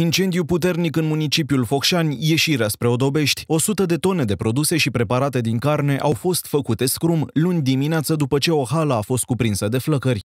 Incendiu puternic în municipiul Focșani, ieșirea spre Odobești. 100 de tone de produse și preparate din carne au fost făcute scrum luni dimineață după ce o hală a fost cuprinsă de flăcări.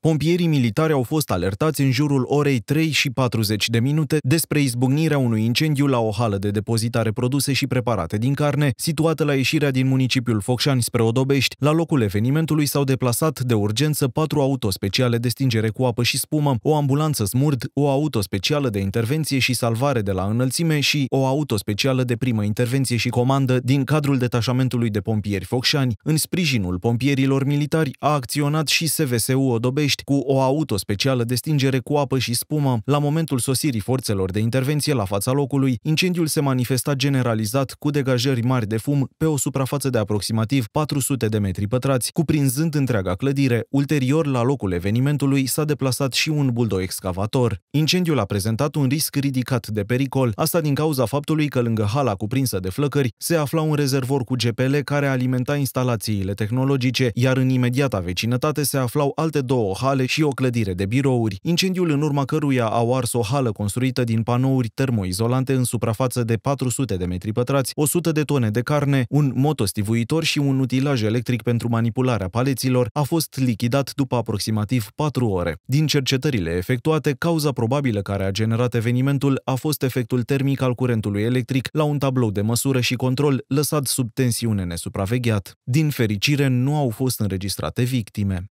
Pompierii militari au fost alertați în jurul orei 3 și 40 de minute despre izbucnirea unui incendiu la o hală de depozitare produse și preparate din carne, situată la ieșirea din municipiul Focșani spre Odobești. La locul evenimentului s-au deplasat de urgență patru auto speciale de stingere cu apă și spumă, o ambulanță smurd, o auto specială de intervenție și salvare de la înălțime și o auto specială de primă intervenție și comandă din cadrul detașamentului de pompieri Focșani. În sprijinul pompierilor militari a acționat și SVSU Odobești București cu o auto specială de stingere cu apă și spumă. La momentul sosirii forțelor de intervenție la fața locului, incendiul se manifesta generalizat cu degajări mari de fum pe o suprafață de aproximativ 400 de metri pătrați, cuprinzând întreaga clădire. Ulterior, la locul evenimentului, s-a deplasat și un excavator. Incendiul a prezentat un risc ridicat de pericol, asta din cauza faptului că lângă hala cuprinsă de flăcări se afla un rezervor cu GPL care alimenta instalațiile tehnologice, iar în imediata vecinătate se aflau alte două hale și o clădire de birouri, incendiul în urma căruia au ars o hală construită din panouri termoizolante în suprafață de 400 de metri pătrați, 100 de tone de carne, un motostivuitor și un utilaj electric pentru manipularea paleților, a fost lichidat după aproximativ 4 ore. Din cercetările efectuate, cauza probabilă care a generat evenimentul a fost efectul termic al curentului electric la un tablou de măsură și control lăsat sub tensiune nesupravegheat. Din fericire, nu au fost înregistrate victime.